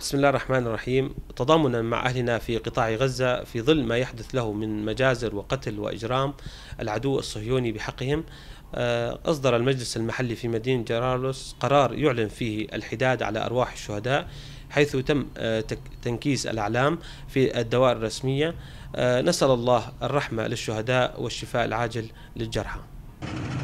بسم الله الرحمن الرحيم تضامنا مع أهلنا في قطاع غزة في ظل ما يحدث له من مجازر وقتل وإجرام العدو الصهيوني بحقهم آه، أصدر المجلس المحلي في مدينة جرالوس قرار يعلن فيه الحداد على أرواح الشهداء حيث تم آه، تنكيس الأعلام في الدوائر الرسمية آه، نسأل الله الرحمة للشهداء والشفاء العاجل للجرحى